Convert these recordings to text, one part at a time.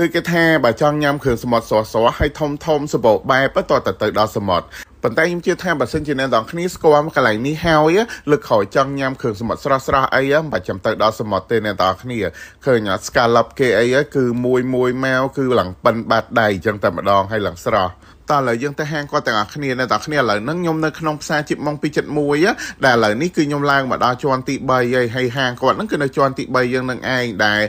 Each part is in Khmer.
លើគេថាបើចង់ញ៉ាំគ្រឿងសមុទ្រសសហើយធំធំសបោបែបតតទៅដល់សមុទ្រប៉ុន្តែខ្ញុំជឿថាបើសិនជាអ្នកទាំងគ្នាស្គាល់កន្លែងនេះហើយលើកក្រោយចង់ញ៉ាំគ្រឿងសមុទ្រស្រស់ស្រស់អីមិនបាច់ចាំទៅដល់សមុទ្រទេអ្នកទាំងគ្នាឃើញ scallop គេអីគឺមួយមួយមកគឺឡើងប៉ិនបាត់ដៃអញ្ចឹងតែម្ដងហើយឡើងស្រស់តឥឡូវយើងទៅហាងគាត់ទាំងអស់គ្នានៅតែគ្នាឥឡូវហ្នឹងខ្ញុំនៅក្នុងផ្សារជីបម៉ុង271ដែលឥឡូវនេះគឺខ្ញុំឡើងមកដល់ជាន់ទី3ហើយហើយហាងគាត់ហ្នឹងគឺនៅជាន់ទី3យើងនឹងឯងដែល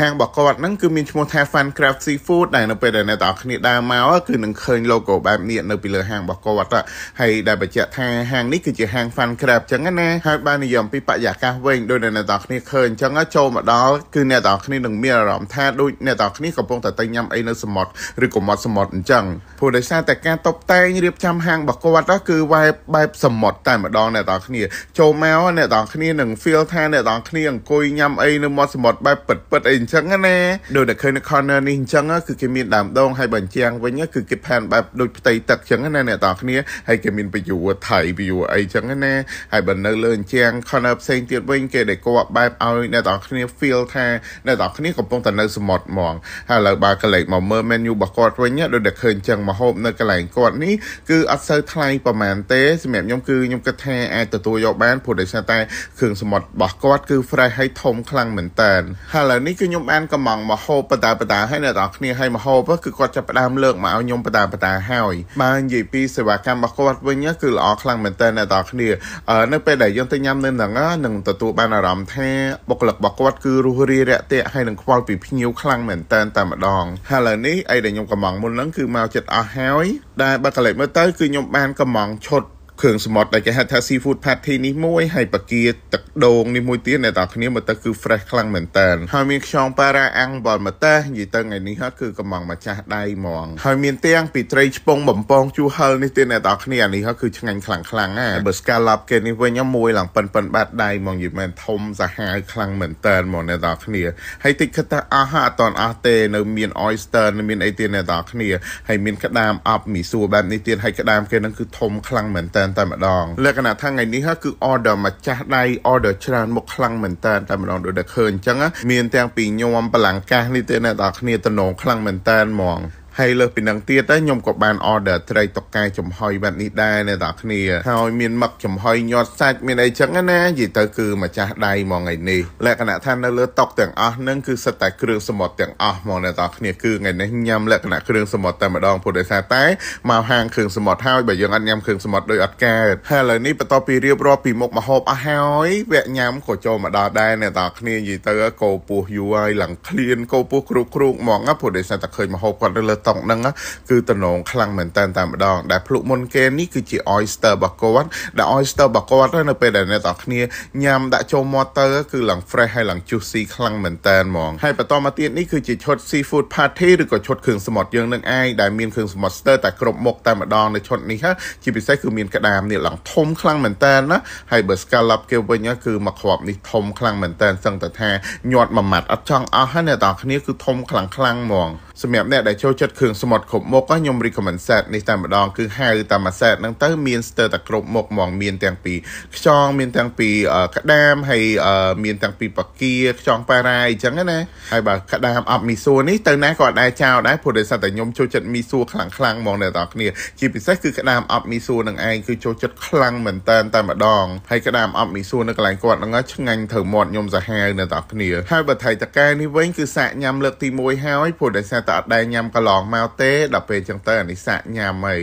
ហាងរបស់គាត់ហ្នឹងគឺមានឈ្មោះថា Fan Craft Seafood ដែលនៅពេលដែលអ្នកទាំងអស់គ្នាដើរមកគឺនឹងឃើញ logo បែបនេះនៅពីលើហាងរបស់គាត់ហើយដែលបញ្ជាក់ថាហាងនេះគឺជាហាង Fan Craft អញ្ចឹងណាហើយបាននិយាយអំពីបរិយាកាសវិញដោយអ្នកទាំងអស់គ្នាឃើញអញ្ចឹងចូលមកដល់គឺអ្នកទាំងអស់គ្នានឹងមានអារម្មណ៍ថាដូចអ្នកទាំងអស់គ្នាកំពុងតែទៅញ៉ាំអីនៅសមុទ្រឬក៏មាត់សមុទ្រអញ្ចឹងព្រោះដោយសារថាតែការតុបតែងរៀបចំហាងរបស់គាត់ហ្នឹងគឺបែបបែបសមុទ្រតែម្ដងអ្នកទាំងគ្នាចូលមកអ្នកទាំងគ្នានឹង feel ថាអ្នកទាំងគ្នាអង្គុយញ៉ាំអីនៅមាត់សមុទ្របែបពិតពិតអីអញ្ចឹងណាដោយតែឃើញនៅ corner នេះអញ្ចឹងគឺគេមានដើមដងហើយបញ្ជាំងវិញគឺគេផែនបែបដូចផ្ទៃទឹកអញ្ចឹងណាអ្នកទាំងគ្នាហើយគេមានពយួរថៃពយួរអីអញ្ចឹងណាហើយបើនៅលើអញ្ចាំង corner ផ្សេងទៀតវិញគេដែលគាត់បែបឲ្យអ្នកទាំងគ្នា feel ថាអ្នកទាំងគ្នាកំពុងតែនៅសមុទ្រហ្មងហើយឥឡូវបើកលេចមកមើល menu របស់គាត់វិញដូចតែឃើញអញ្ចឹងមកហូបនៅនៅកន្លែងគាត់នេះគឺអត់សូវថ្លៃប្រហែលទេសម្រាប់ខ្ញុំគឺខ្ញុំគិតថា អាចទទួលយកបានព្រោះដោយសារតែ គ្រឿងសមុទ្ររបស់គាត់ គឺ fresh ហើយធំខ្លាំងមែនតើហើយឥឡូវនេះគឺខ្ញុំបានកំងមកហូបបតាបតាហើយអ្នកទាំងគ្នាឲ្យមកហូបគឺគាត់ចាប់ផ្ដើមលើកមកឲ្យខ្ញុំបតាបតាហើយបើនិយាយពីសេវាកម្មរបស់គាត់វិញគឺល្អខ្លាំងមែនតើអ្នកទាំងគ្នានៅពេលដែលយើងទៅញ៉ាំនៅហ្នឹងនឹងទទួលបានអារម្មណ៍ថាបុគ្គលិករបស់គាត់គឺរុះរាយរាក់ទាក់ហើយនឹងខ្វល់ពីភ្ញៀវខ្លាំងមែនតើតែម្ដងហើយឥឡូវនេះអីដែលខ្ញុំកំងមុនហ្នឹងគឺមកចិត្តអស់ហើយយដែលបើកន្លែងមើលទៅគឺខ្ញុំបានកំងឈុតគ្រឿងសមុទ្រដែលគេហៅថា seafood party នេះមួយហើយបកាទឹកដូងនេះមួយទៀតអ្នកតាគ្នាមើលទៅគឺ fresh ខ្លាំងមែនតើហើយមានខ្យងប៉ារ៉ាអាំងបលមកតេះនិយាយទៅថ្ងៃនេះហ្នឹងគឺកំងម្ចាស់ដៃហ្មងហើយមានទាំងពីត្រីឆ្ពងបំពងជូហិលនេះទៀតអ្នកតាគ្នាអានេះហ្នឹងគឺឆ្ងាញ់ខ្លាំងខ្លាំងណាបើស្កាឡាប់គេនេះវិញមួយឡើងប៉ិនប៉ិនបាត់ដៃហ្មងនិយាយមែនធំសាហាវខ្លាំងមែនតើហ្មងអ្នកតាគ្នាហើយតិចគិតថាអស់ហាអត់តអស់ទេនៅមាន oyster នៅមានអីទៀតអ្នកតាគ្នាហើយមានក្តាមអាប់មីសួរបែបនេះទៀតហើយក្តាមគេហ្នឹងគឺធំខ្លាំងមែនតើតែម្ដងលក្ខណៈថាថ្ងៃនេះហ្នឹងគឺ order ម្ចាស់ដៃ order ដ៏ច្រើនមុខខ្លាំងមែនតើតែម្ដងដូចតែឃើញអញ្ចឹងមានទាំងពីញោមបលាំងកាសនេះទៅអ្នកទាំងគ្នាតំណងខ្លាំងមែនតើហ្មងហើយលើសពីនឹងទៀតទៅខ្ញុំក៏បាន order ត្រីតុកកែចំហុយបែបនេះដែរអ្នកនរគ្នាហើយមានមឹកចំហុយញាត់សាច់មានអីចឹងណានិយាយ ទៅគឺម្ចាស់ដៃមកថ្ងៃនេះលក្ខណៈថានៅលើតុកទាំងអស់ហ្នឹងគឺសិតតែគ្រឿងសមុទ្រទាំងអស់មកអ្នកនរគ្នាគឺថ្ងៃនេះញ៉ាំលក្ខណៈគ្រឿងសមុទ្រតែម្ដងព្រោះដោយសារតែមកហាងគ្រឿងសមុទ្រហើយបើយើងអត់ញ៉ាំគ្រឿងសមុទ្រដោយអត់កើតហើយឥឡូវនេះបន្ទាប់ពីរៀបរាប់ពីមុខម្ហូបអស់ហើយវគ្គញ៉ាំក៏ចូលមកដល់ដែរអ្នកនរគ្នានិយាយទៅកោពោះយូរហើយឡើងឃ្លានកោពោះគ្រុកគ្រុកមកព្រោះដោយសារតែឃើញម្ហូបគាត់នៅលើតុងហ្នឹងគឺតំណងខ្លាំងមែនតើតែម្ដងដែលភ្លុកមុនគេនេះគឺជា oyster របស់គាត់ដែល oyster របស់គាត់នៅពេលដែលអ្នកទាំងគ្នាញ៉ាំដាក់ចូលមាត់ទៅគឺឡើង fresh ហើយឡើង juicy ខ្លាំងមែនតើហ្មងហើយបន្តមកទៀតនេះគឺជាឈុត seafood party ឬក៏ឈុតគ្រឿងសមុទ្រយើងនឹងឯងដែលមានគ្រឿងសមុទ្រស្ទើរតែគ្រប់មុខតែម្ដងនៅឈុតនេះជាពិសេសគឺមានក្តាមនេះឡើងធំខ្លាំងមែនតើណាហើយបើ scallop គេវិញគឺមកគ្រាប់នេះធំខ្លាំងមែនតើសឹងតែថាញាត់មួយម៉ាត់អត់ចង់អស់ហើយអ្នកទាំងគ្នាគឺធំខ្លាំងខ្លាំងហ្មងសម្រាប់អ្នកដែលចូលចិត្តគ្រឿងសមុទ្រគ្រប់មុខខ្ញុំ recommend set នេះតែម្ដងគឺហៅតាមមួយ set ហ្នឹង ទៅ មានស្ទើរតែគ្រប់មុខហ្មងមានទាំងពីខ្យងមានទាំងពីក្តាមហើយមានទាំងពីបកាខ្យងប៉ារ៉ាអញ្ចឹងណាហើយបើក្តាមអប់មីសួរនេះទៅណាក៏អត់ដែរចោលដែរព្រោះដោយសារតែខ្ញុំចូលចិត្តមីសួរខ្លាំងខ្លាំងហ្មងអ្នកនរគ្នាជាពិសេសគឺក្តាមអប់មីសួរនឹងឯងគឺចូលចិត្តខ្លាំងមែនតើតែម្ដងហើយក្តាមអប់មីសួរនៅកន្លែងគាត់ហ្នឹងឆ្ងាញ់ត្រូវមាត់ខ្ញុំសាហាវអ្នកនរគ្នាហើយបើថៃតកែនេះវិញគឺសាកញ៉ាំលើកទី1ហើយព្រោះដោយសារតែអត់ដែរញ៉ាំកន្លងមកទេដល់ពេលអញ្ចឹងទៅអានិសាញ៉ាំហើយ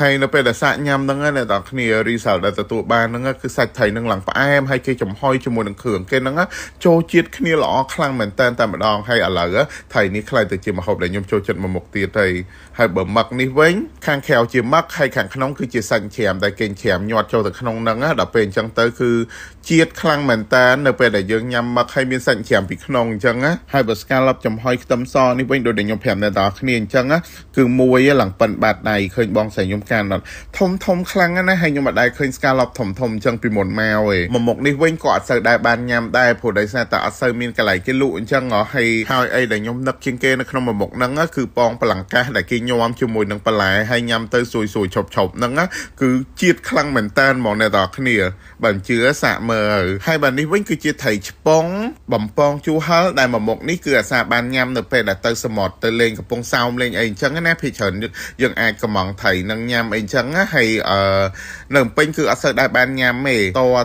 ហើយនៅពេលដែលសាកញ៉ាំហ្នឹងអ្នកទាំងគ្នារីសាល់ដែលទទួលបានហ្នឹងគឺសាច់ត្រីនឹងឡើងផ្អែមហើយគេចំហុយជាមួយនឹងគ្រឿងគេហ្នឹងចូលជាតិគ្នាល្អខ្លាំងមែនតើតែម្ដងហើយឥឡូវថៃនេះខ្លាំងទៅជាម្ហូបដែលខ្ញុំចូលចិត្តមួយមុខទៀតហើយហើយបើម៉ាក់នេះវិញ ខាងក្រៅជាម៉ាក់ហើយខាងក្នុងគឺជាសាច់ច្រាមដែលគេច្រាមញាត់ចូលទៅក្នុងហ្នឹងដល់ពេលអញ្ចឹងទៅគឺជាតិខ្លាំងមែនតើនៅពេលដែលយើងញ៉ាំម៉ាក់ហើយមានសាច់ច្រាមពីក្នុងអញ្ចឹងហើយបើស្កាឡប់ចំហុយខ្ទឹមសនេះវិញដូចដែលខ្ញុំប្រាប់អ្នកទាំងគ្នាអញ្ចឹងគឺមួយឡើងប៉ិនបាតដៃឃើញបងស្រីខ្ញុំកាណិតធំធំខ្លាំងណាស់ហើយខ្ញុំមិនដែលឃើញស្កាឡប់ធំធំអញ្ចឹងពីមុនមកឯងមកមុខនេះវិញក៏អត់សូវដែរបានញ៉ាំដែរព្រោះដោយសារតែអត់សូវមានកន្លែងគេលក់អញ្ចឹងហ៎ហើយហើយអីដែលខ្ញុំនឹកជាងគេនៅក្នុងមុខហ្នឹងគឺប៉ងបលាំងកាសដែលគេញោមជាមួយនឹងបន្លែហើយញ៉ាំទៅសួយសួយឈប់ឈប់ហ្នឹងគឺជាតិខ្លាំងមែនតើហ្មងអ្នកទាំងគ្នាបើជឿសាកមើលហើយបាទនេះវិញ គឺជាត្រីឆ្ប៉ុងបំពងជូរហឹលដែលមួយមុខនេះគឺអាសាបានញ៉ាំនៅពេលដែលទៅសមុទ្រទៅលេងកំពង់សោមលេងអីអញ្ចឹងណាភីច្រើនយើងអាចកំងត្រីនឹងញញ៉ាំអីចឹងណាហើយអឺនៅពេញគឺអត់សូវដែរបានញ៉ាំទេ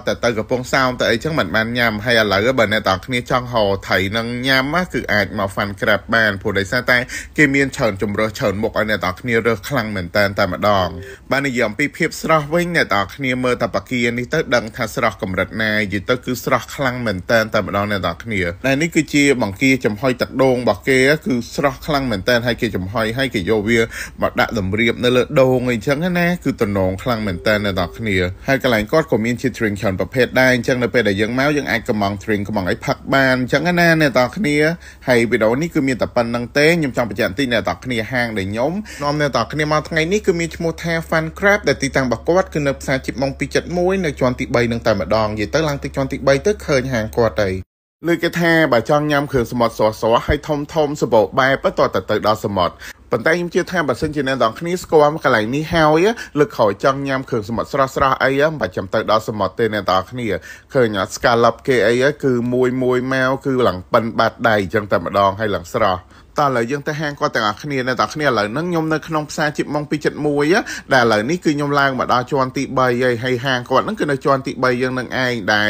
តតែទៅកំពង់សោមទៅអីចឹងមិនបានញ៉ាំហើយឥឡូវបើអ្នកទាំងគ្នា ចង់ហោថៃនឹងញ៉ាំណាគឺអាចមក Fun Crab បានព្រោះដោយសារតែគេមានច្រើនជំរើសច្រើនមុខឲ្យអ្នកទាំងគ្នារើសខ្លាំងមែនតើតែម្ដងបាននិយាយអំពីភាពស្រស់វិញអ្នកទាំងគ្នាមើលតាបាគីនេះទៅដឹងថាស្រស់កម្រិតណានិយាយទៅគឺស្រស់ខ្លាំងមែនតើតែម្ដងអ្នកទាំងគ្នាតែនេះគឺជាបង្គាចំហុយទឹកដូងរបស់គេគឺស្រស់ខ្លាំងមែនតើហើយគេចំហុយហើយគេយកវាមកដាក់តម្រៀបនៅលើដូងអីចឹងណាគឺតំណងខ្លាំងមែនតើអ្នកនរគ្នាហើយកន្លែងគាត់ក៏មានជា drink ច្រើនប្រភេទដែរអញ្ចឹងនៅពេលដែលយើងមកយើងអាចកំង drink កំងអីផឹកបានអញ្ចឹងណាអ្នកនរគ្នាហើយវីដេអូនេះគឺមានតែប៉ុណ្្នឹងទេខ្ញុំចង់បញ្ជាក់បន្តិចអ្នកនរគ្នាហាងដែលខ្ញុំនាំអ្នកនរគ្នាមកថ្ងៃនេះគឺមានឈ្មោះថា Fun Crab ដែលទីតាំងរបស់គាត់គឺនៅផ្សារជីបម៉ុង271នៅជាន់ទី3នឹងតែម្ដងនិយាយទៅឡើងទៅជាន់ទី3ទៅឃើញហាងគាត់ហើយលើគេថាបើចង់ញ៉ាំគ្រឿងសមុទ្រសរសរឲ្យធំធំសម្បូរបែបតើតើទៅដល់សមុទ្រប៉ុន្តែខ្ញុំជឿថាបើសិនជាអ្នកទាំងគ្នាស្គាល់កន្លែងនេះហើយលើក្រោយចង់ញ៉ាំគ្រឿងសមុទ្រស្រស់ស្រស់អីមិនបាច់ចាំទៅដល់សមុទ្រទេអ្នកទាំងគ្នាឃើញស្កាឡប់គេអីគឺមួយមួយម៉ោគឺឡើងប៉ិនបាត់ដៃអញ្ចឹងតែម្ដងហើយឡើងស្រស់តើឥឡូវយើងទៅហាងគាត់ទាំងអស់គ្នាអ្នកទាំងគ្នាឥឡូវហ្នឹងខ្ញុំនៅក្នុងផ្សារជិបម៉ង271ដែលឥឡូវនេះគឺខ្ញុំឡើងមកដល់ជាន់ទី3ហើយហើយហាងគាត់ហ្នឹងគឺនៅជាន់ទី3យើងនឹងឯងដែល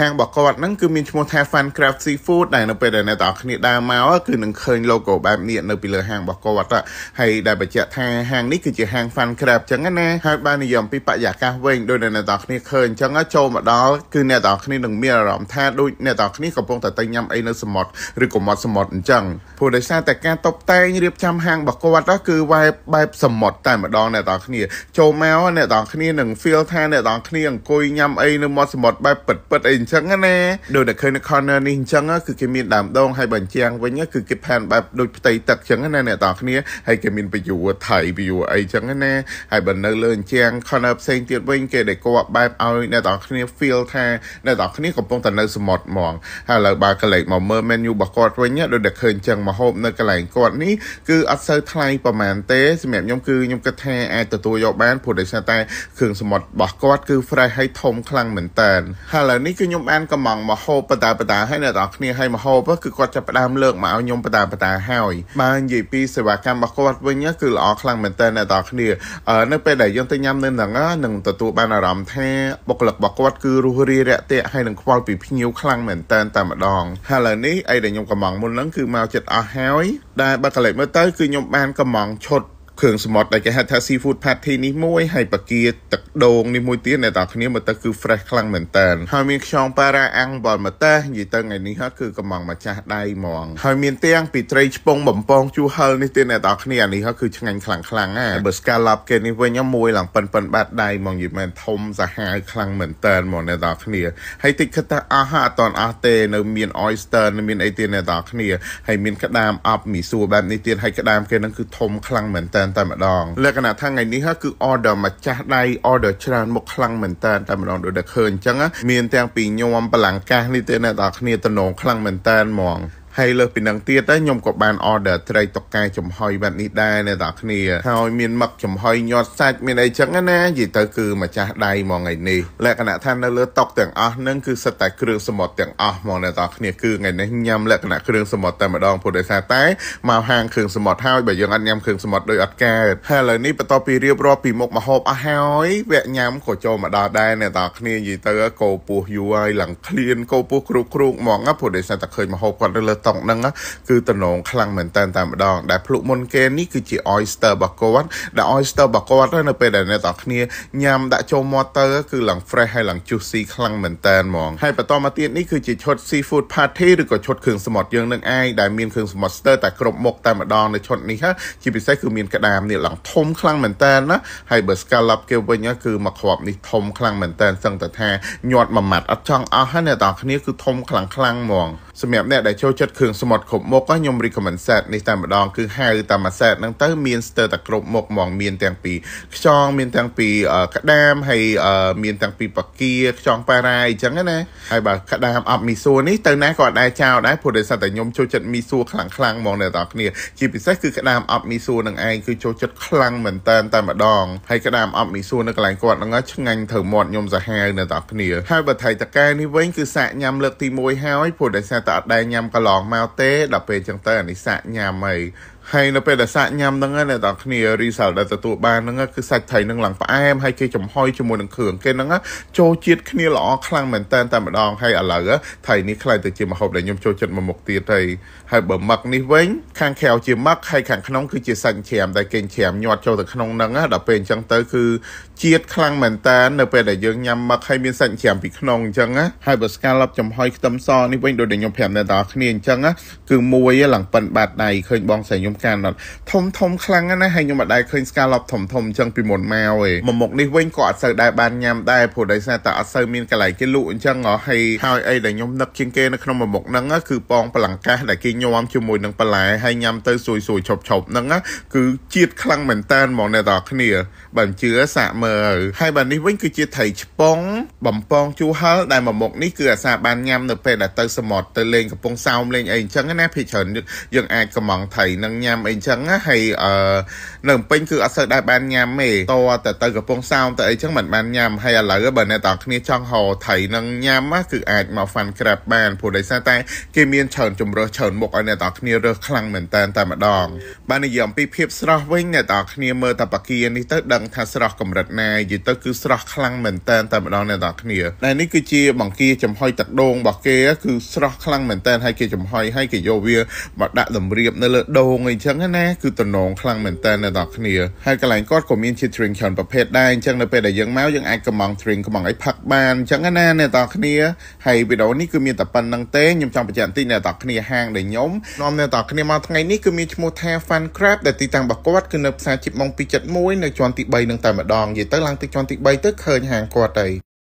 ហាងរបស់គាត់ហ្នឹងគឺមានឈ្មោះថា Fan Craft Seafood ដែលនៅពេលដែលអ្នកទាំងអស់គ្នាដើរមកគឺនឹងឃើញ logo បែបនេះនៅពីលើហាងរបស់គាត់ហើយដែលបញ្ជាក់ថាហាងនេះគឺជាហាង Fan Craft អញ្ចឹងណាហើយបាននិយាយអំពីបរិយាកាសវិញដោយអ្នកទាំងអស់គ្នាឃើញអញ្ចឹងចូលមកដល់គឺអ្នកទាំងអស់គ្នានឹងមានអារម្មណ៍ថាដូចអ្នកទាំងអស់គ្នាកំពុងតែទៅញ៉ាំអីនៅសមុទ្រឬក៏មាត់សមុទ្រអញ្ចឹងព្រោះដោយសារតែការតុបតែងរៀបចំហាងរបស់គាត់ហ្នឹងគឺបែបបែបសមុទ្រតែម្ដងអ្នកទាំងគ្នាចូលមកអ្នកទាំងគ្នានឹង feel ថាអ្នកទាំងគ្នាអង្គុយញ៉ាំអីនៅមាត់សមុទ្របែបពិតពិតអីអញ្ចឹងណាដូចតែឃើញនៅ corner នេះអញ្ចឹងគឺគេមានដើមដងហើយបើអញ្ចឹងវិញគឺគេផានបែបដូចផ្ទៃទឹកអញ្ចឹងណាអ្នកទាំងគ្នាហើយគេមានបយួរថៃបយួរអីអញ្ចឹងណាហើយបើនៅលើអញ្ចឹង corner ផ្សេងទៀតវិញគេដែលគាត់បែបឲ្យអ្នកទាំងគ្នា feel ថាអ្នកទាំងគ្នាកំពុងតែនៅសមុទ្រហ្មងហើយឥឡូវបើកលេចមកមើល menu របស់គាត់វិញដូចតែឃើញអញ្ចឹងមកហូបនៅកន្លែងគាត់នេះគឺអត់សូវថ្លៃប្រហែលទេសម្រាប់ខ្ញុំគឺខ្ញុំគិតថាអាចទទួលយកបានព្រោះដោយសារតែ គ្រឿងសមុទ្ររបស់គាត់គឺ fresh ហើយធំខ្លាំងមែនតើហើយឥឡូវនេះគឺខ្ញុំបានកំងមកហូបបតាបតាហើយអ្នកនរគ្នាឲ្យមកហូបគឺគាត់ចាប់ផ្ដើមលើកមកឲ្យខ្ញុំបតាបតាហើយបាទនិយាយពីសេវាកម្មរបស់គាត់វិញគឺល្អខ្លាំងមែនតើអ្នកនរគ្នានៅពេលដែលយើងទៅញ៉ាំនៅហ្នឹងនឹងទទួលបានអារម្មណ៍ថាបុគ្គលិករបស់គាត់គឺរស់រាយរាក់ទាក់ហើយនឹងខ្វល់ពីភ្ញៀវខ្លាំងមែនតើតែម្ដងហើយឥឡូវនេះអីដែលខ្ញុំកំងមុនហ្នឹងគឺមកចិត្តអស់ហើយហើយដែលបើកលេចមើលទៅគឺខ្ញុំបានកំងឈុតគ្រឿងសមុទ្រដែលគេហៅថា seafood patty នេះមួយហើយបាគៀទឹកដូងនេះមួយទៀតអ្នកទាំងគ្នាមើលទៅគឺ fresh ខ្លាំងមែនតើហើយមានខ្យងប៉ារ៉ាអាំងបលមតានិយាយទៅថ្ងៃនេះហ่าគឺកំងម្ចាស់ដៃហ្មងហើយមានទាំងពីត្រីឆ្ពងបំពងជូហិលនេះទៀតអ្នកទាំងគ្នាអានេះហ่าគឺឆ្ងាញ់ខ្លាំងខ្លាំងណាបើ scallop គេនេះវិញមួយឡើងប៉ិនប៉ិនបាតដៃហ្មងនិយាយមែនធំសាហាវខ្លាំងមែនតើហ្មងអ្នកទាំងគ្នាហើយតិចគិតថាអស់ហ่าអត់តអស់ទេនៅមាន oyster នៅមានអីទៀតអ្នកទាំងគ្នាហើយមានក្តាមអប់មីសួរបែបនេះទៀតហើយក្តាមគេនឹងគឺធំខ្លាំងមែនតើនតែម្ដងលក្ខណៈថាថ្ងៃនេះគឺ order ម្ចាស់ដៃ order ច្រើនមកខ្លាំងមែនតើតែម្ដងដូចតែឃើញអញ្ចឹងមានទាំងពីញោមបលាំងកាសនេះទេអ្នកទាំងគ្នាតំណងខ្លាំងមែនតើហ្មងហើយលើសពីនឹងទៀតទៅខ្ញុំក៏បាន order ត្រីតុកកែចំហុយបែបនេះដែរអ្នកនរគ្នាហើយមានមឹកចំហុយញាត់សាច់មានអីចឹងណានិយាយទៅគឺម្ចាស់ដៃហ្មងថ្ងៃនេះលក្ខណៈថានៅលើតុកទាំងអស់នឹងគឺសិតតែគ្រឿងសមុទ្រទាំងអស់ហ្មងអ្នកនរគ្នាគឺថ្ងៃនេះញ៉ាំលក្ខណៈគ្រឿងសមុទ្រតែម្ដងព្រោះដោយសារតែមកហាងគ្រឿងសមុទ្រហើយបើយើងអត់ញ៉ាំគ្រឿងសមុទ្រដោយអត់កើតហើយឥឡូវនេះបន្ទាប់ពីរៀបរាប់ពីមុខម្ហូបអស់ហើយវគ្គញ៉ាំក៏ចូលមកដល់ដែរអ្នកនរគ្នានិយាយទៅកោពោះយូរហើយឡើងឃ្លានកោពោះគ្រូគ្រូហ្មងព្រោះដោយសារតែឃើញម្ហូបគាត់នៅលើតុងហ្នឹងគឺតំណងខ្លាំងមែនតើតែម្ដង ដែលភ្លុកមុនគេនេះគឺជា oyster របស់គាត់ដែល oyster របស់គាត់នៅពេលដែលអ្នកទាំងគ្នាញ៉ាំដាក់ចូលមាត់ទៅគឺឡើង fresh ហើយឡើង juicy ខ្លាំងមែនតើហ្មងហើយបន្តមកទៀតនេះគឺជាឈុត seafood party ឬក៏ឈុតគ្រឿងសមុទ្រយើងនឹងឯងដែលមានគ្រឿងសមុទ្រស្ទើរតែគ្រប់មុខតែម្ដងនៅឈុតនេះជាពិសេសគឺមានក្តាមនេះឡើងធំខ្លាំងមែនតើណាហើយបើ scallop គេវិញគឺមកគ្រាប់នេះធំខ្លាំងមែនតើសឹងតែថាញាត់មួយម៉ាត់អត់ចង់អស់ហើយអ្នកទាំងគ្នាគឺធំខ្លាំងខ្លាំងហ្មងសម្រាប់អ្នកដែលចូលចិត្តគ្រឿងសមុទ្រគ្រប់មុខខ្ញុំ recommend set នេះតែម្ដងគឺហៅតាមមួយ set ហ្នឹងទៅ មានស្ទើរតែគ្រប់មុខហ្មងមានទាំងពីខ្យងមានទាំងពីក្តាមហើយមានទាំងពីបាគាខ្យងប៉ារ៉ាអញ្ចឹងណាហើយបើក្តាមអប់មីសួរនេះទៅណាក៏ដែរចោលដែរព្រោះដោយសារតែខ្ញុំចូលចិត្តមីសួរខ្លាំងខ្លាំងហ្មងអ្នកទាំងគ្នាជាពិសេសគឺក្តាមអប់មីសួរនឹងឯងគឺចូលចិត្តខ្លាំងមែនតើតែម្ដងហើយក្តាមអប់មីសួរនៅកន្លែងគាត់ហ្នឹងឆ្ងាញ់ត្រូវមាត់ខ្ញុំសាហាវអ្នកទាំងគ្នាហើយបើថៃតកែនេះវិញគឺសាកញ៉ាំលើកទី1ហើយព្រោះដោយសារតែអត់ដែរញ៉ាំកន្លងមកទេដល់ពេលចឹងទៅអានេះសាក់ញ៉ាំហើយហើយនៅពេលដែលសាកញ៉ាំហ្នឹងណាអ្នកទាំងគ្នារីសាល់ដែលទទួលបានហ្នឹងគឺសាច់ថៃនឹងឡើងផ្អែមហើយគេចំហុយជាមួយនឹងគ្រឿងគេហ្នឹងចូលជាតិគ្នាល្អខ្លាំងមែនតើតែម្ដងហើយឥឡូវថៃនេះខ្លាំងទៅជាម្ហូបដែលខ្ញុំចូលចិត្តមួយមុខទៀតហើយហើយបើម៉ាក់នេះវិញខាងក្រៅជាម៉ាក់ហើយខាងក្នុងគឺជាសាច់ច្រាមដែលគេច្រាមញាត់ចូលទៅក្នុងហ្នឹងដល់ពេលអញ្ចឹងទៅគឺជាតិខ្លាំងមែនតើនៅពេលដែលយើងញ៉ាំម៉ាក់ហើយមានសាច់ច្រាមពីក្នុងអញ្ចឹងណាហើយបើស្កាឡប់ចំហុយខ្ទឹមសនេះវិញដូចដែលខ្ញុំប្រាប់អ្នកទាំងគ្នាអញ្ចឹងគឺមួយឡើងប៉ិនបាតដៃឃើញបងស្រីខ្ញុំខ្ញុំកាណត់ធំធំខ្លាំងណាស់ហើយខ្ញុំមិនដែលឃើញស្កាឡប់ធំធំអញ្ចឹងពីមុនមកឯងមកមុខនេះវិញក៏អត់សូវដែរបានញ៉ាំដែរព្រោះដោយសារតែអត់សូវមានកន្លែងគេលក់អញ្ចឹងហ៎ហើយហើយអីដែលខ្ញុំនឹកជាងគេនៅក្នុងមុខហ្នឹងគឺប៉ងបលាំងកាសដែលគេញ៉ាំជាមួយនឹងបន្លែហើយញ៉ាំទៅសួយសួយឈប់ឈប់ហ្នឹងគឺជាតិខ្លាំងមែនតើហ្មងអ្នកទាំងគ្នាបើមិនជឿសាកមើលហើយបាទនេះវិញ គឺជាត្រីឆ្ពងបំពងជូហលដែលមួយមុខនេះគឺអាសាបានញ៉ាំនៅពេលដែលទៅសមុទ្រទៅលេងកំពង់សោមលេងអីអញ្ចឹងណាភិកច្រើនយើងអាចកំងត្រីនឹងញញ៉ាំអីចឹងណាហើយអឺនៅពេញគឺអត់សូវដែរបានញ៉ាំទេតតែទៅកំពង់សោមទៅអីចឹងមិនបានញ៉ាំហើយឥឡូវបើអ្នកទាំងគ្នាចង់ហៅថៃនឹងញ៉ាំណាគឺអាចមក Fun Crab បានព្រោះដោយសារតែគេមានច្រើនជំរើសច្រើនមុខឲ្យអ្នកទាំងគ្នារើសខ្លាំងមែនតើតែម្ដងបាទនិយាយអំពីភាពស្រស់វិញអ្នកទាំងគ្នាមើលតាបាគីនេះទៅ ដឹងថាស្រស់កម្រិតណានិយាយទៅគឺស្រស់ខ្លាំងមែនតើតែម្ដងអ្នកទាំងគ្នាដែលនេះគឺជា បង្គាចំហុយទឹកដូងរបស់គេគឺស្រស់ខ្លាំងមែនតើហើយគេចំហុយហើយគេយកវាមកដាក់តម្រៀបនៅលើដូងអីអីចឹងណាគឺតំណងខ្លាំងមែនតើអ្នកនរគ្នាហើយកន្លែងគាត់ក៏មានជា drink ច្រើនប្រភេទដែរអញ្ចឹងនៅពេលដែលយើងមកយើងអាចកំង drink កំងអីផឹកបានអញ្ចឹងណាអ្នកនរគ្នាហើយវីដេអូនេះគឺមានតែប៉ុណ្្នឹងទេខ្ញុំចង់បញ្ជាក់បន្តិចអ្នកនរគ្នាហាងដែលខ្ញុំនាំអ្នកនរគ្នាមកថ្ងៃនេះគឺមានឈ្មោះថា Fan Crab ដែលទីតាំងរបស់គាត់គឺនៅផ្សារជីបម៉ុង271នៅជាន់ទី3នឹងតែម្ដងនិយាយទៅឡើងទៅជាន់ទី3ទៅឃើញហាងគាត់ហើយ